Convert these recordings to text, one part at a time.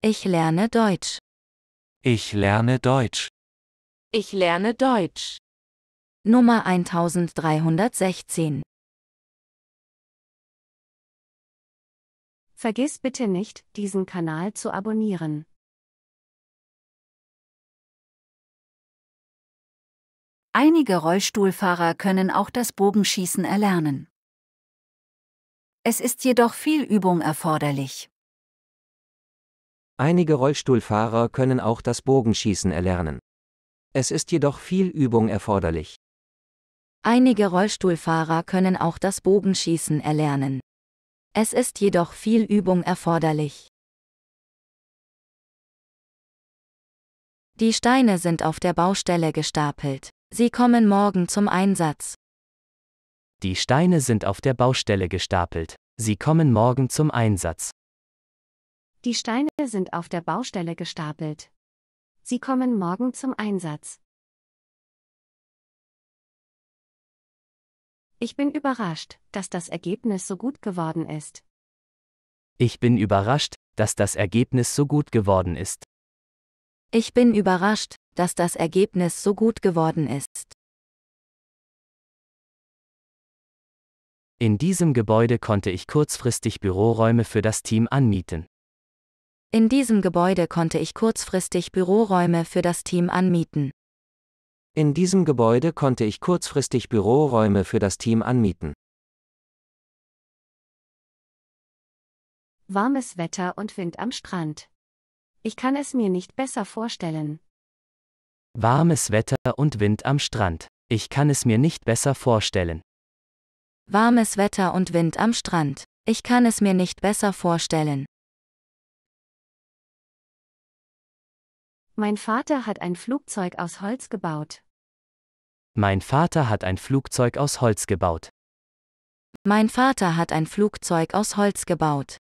Ich lerne Deutsch. Ich lerne Deutsch. Ich lerne Deutsch. Nummer 1316. Vergiss bitte nicht, diesen Kanal zu abonnieren. Einige Rollstuhlfahrer können auch das Bogenschießen erlernen. Es ist jedoch viel Übung erforderlich. Einige Rollstuhlfahrer können auch das Bogenschießen erlernen. Es ist jedoch viel Übung erforderlich. Einige Rollstuhlfahrer können auch das Bogenschießen erlernen. Es ist jedoch viel Übung erforderlich. Die Steine sind auf der Baustelle gestapelt. Sie kommen morgen zum Einsatz. Die Steine sind auf der Baustelle gestapelt. Sie kommen morgen zum Einsatz. Die Steine sind auf der Baustelle gestapelt. Sie kommen morgen zum Einsatz. Ich bin überrascht, dass das Ergebnis so gut geworden ist. Ich bin überrascht, dass das Ergebnis so gut geworden ist. Ich bin überrascht, dass das Ergebnis so gut geworden ist. In diesem Gebäude konnte ich kurzfristig Büroräume für das Team anmieten. In diesem Gebäude konnte ich kurzfristig Büroräume für das Team anmieten. In diesem Gebäude konnte ich kurzfristig Büroräume für das Team anmieten. Warmes Wetter und Wind am Strand. Ich kann es mir nicht besser vorstellen. Warmes Wetter und Wind am Strand. Ich kann es mir nicht besser vorstellen. Warmes Wetter und Wind am Strand. Ich kann es mir nicht besser vorstellen. Mein Vater hat ein Flugzeug aus Holz gebaut. Mein Vater hat ein Flugzeug aus Holz gebaut. Mein Vater hat ein Flugzeug aus Holz gebaut.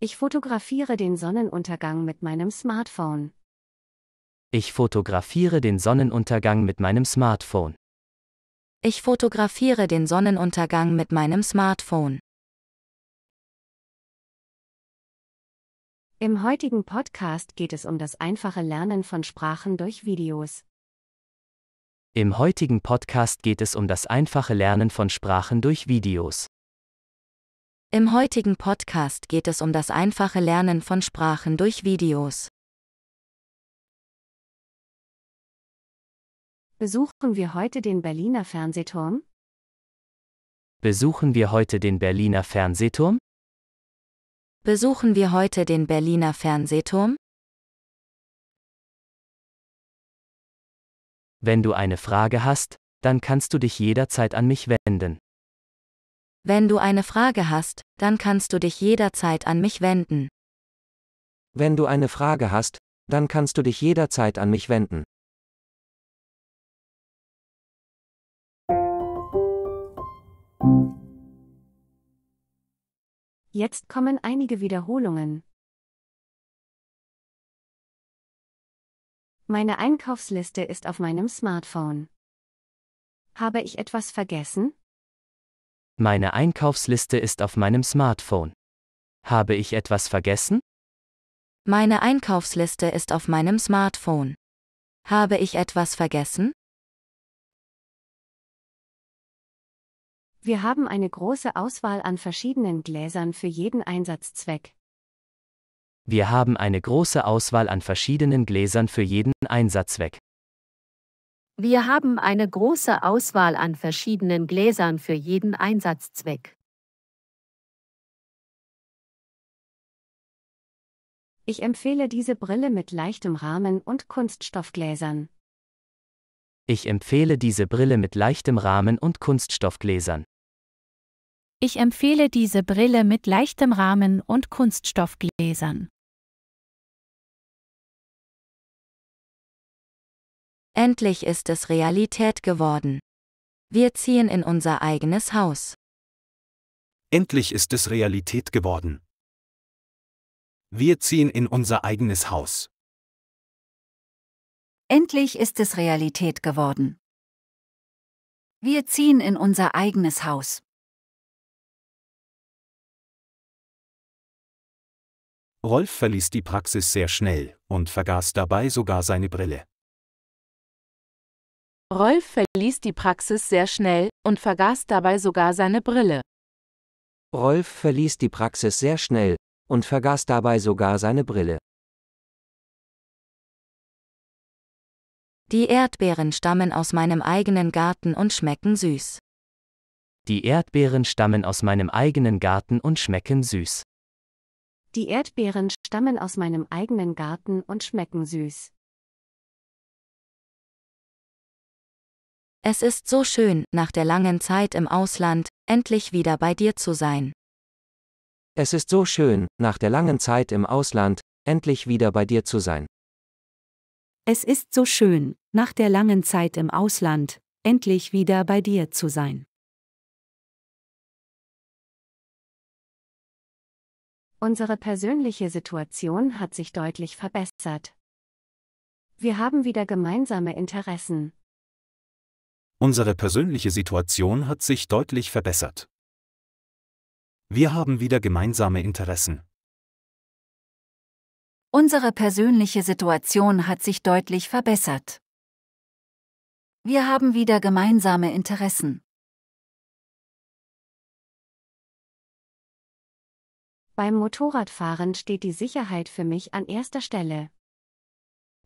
Ich fotografiere den Sonnenuntergang mit meinem Smartphone. Ich fotografiere den Sonnenuntergang mit meinem Smartphone. Ich fotografiere den Sonnenuntergang mit meinem Smartphone. Im heutigen Podcast geht es um das einfache Lernen von Sprachen durch Videos. Im heutigen Podcast geht es um das einfache Lernen von Sprachen durch Videos. Im heutigen Podcast geht es um das einfache Lernen von Sprachen durch Videos. Besuchen wir heute den Berliner Fernsehturm? Besuchen wir heute den Berliner Fernsehturm? Besuchen wir heute den Berliner Fernsehturm? Wenn du eine Frage hast, dann kannst du dich jederzeit an mich wenden. Wenn du eine Frage hast, dann kannst du dich jederzeit an mich wenden. Wenn du eine Frage hast, dann kannst du dich jederzeit an mich wenden. thank you Jetzt kommen einige Wiederholungen. Meine Einkaufsliste ist auf meinem Smartphone. Habe ich etwas vergessen? Meine Einkaufsliste ist auf meinem Smartphone. Habe ich etwas vergessen? Meine Einkaufsliste ist auf meinem Smartphone. Habe ich etwas vergessen? Wir haben eine große Auswahl an verschiedenen Gläsern für jeden Einsatzzweck. Wir haben eine große Auswahl an verschiedenen Gläsern für jeden Einsatzzweck. Wir haben eine große Auswahl an verschiedenen Gläsern für jeden Einsatzzweck. Ich empfehle diese Brille mit leichtem Rahmen und Kunststoffgläsern. Ich empfehle diese Brille mit leichtem Rahmen und Kunststoffgläsern. Ich empfehle diese Brille mit leichtem Rahmen und Kunststoffgläsern. Endlich ist es Realität geworden. Wir ziehen in unser eigenes Haus. Endlich ist es Realität geworden. Wir ziehen in unser eigenes Haus. Endlich ist es Realität geworden. Wir ziehen in unser eigenes Haus. Rolf verließ die Praxis sehr schnell und vergaß dabei sogar seine Brille. Rolf verließ die Praxis sehr schnell und vergaß dabei sogar seine Brille. Rolf verließ die Praxis sehr schnell und vergaß dabei sogar seine Brille. Die Erdbeeren stammen aus meinem eigenen Garten und schmecken süß. Die Erdbeeren stammen aus meinem eigenen Garten und schmecken süß. Die Erdbeeren stammen aus meinem eigenen Garten und schmecken süß. Es ist so schön, nach der langen Zeit im Ausland, endlich wieder bei dir zu sein. Es ist so schön, nach der langen Zeit im Ausland, endlich wieder bei dir zu sein. Es ist so schön, nach der langen Zeit im Ausland, endlich wieder bei dir zu sein. Unsere persönliche Situation hat sich deutlich verbessert. Wir haben wieder gemeinsame Interessen. Unsere persönliche Situation hat sich deutlich verbessert. Wir haben wieder gemeinsame Interessen. Unsere persönliche Situation hat sich deutlich verbessert. Wir haben wieder gemeinsame Interessen. Beim Motorradfahren steht die Sicherheit für mich an erster Stelle.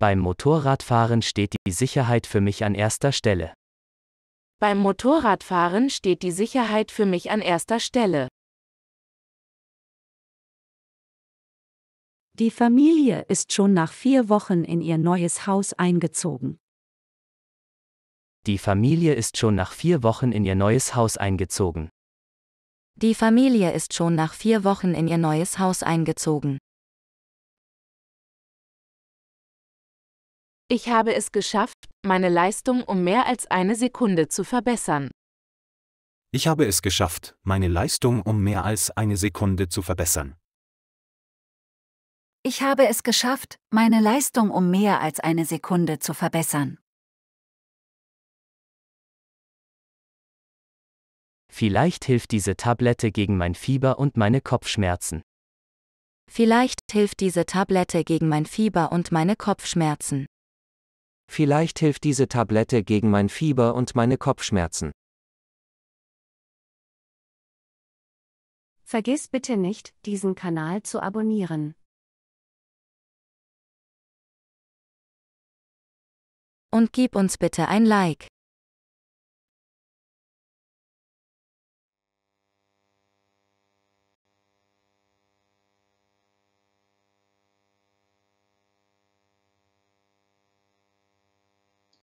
Beim Motorradfahren steht die Sicherheit für mich an erster Stelle. Beim Motorradfahren steht die Sicherheit für mich an erster Stelle. Die Familie ist schon nach vier Wochen in ihr neues Haus eingezogen. Die Familie ist schon nach vier Wochen in ihr neues Haus eingezogen. Die Familie ist schon nach vier Wochen in ihr neues Haus eingezogen. Ich habe es geschafft, meine Leistung um mehr als eine Sekunde zu verbessern. Ich habe es geschafft, meine Leistung um mehr als eine Sekunde zu verbessern. Ich habe es geschafft, meine Leistung um mehr als eine Sekunde zu verbessern. Vielleicht hilft diese Tablette gegen mein Fieber und meine Kopfschmerzen. Vielleicht hilft diese Tablette gegen mein Fieber und meine Kopfschmerzen. Vielleicht hilft diese Tablette gegen mein Fieber und meine Kopfschmerzen. Vergiss bitte nicht, diesen Kanal zu abonnieren. Und gib uns bitte ein Like.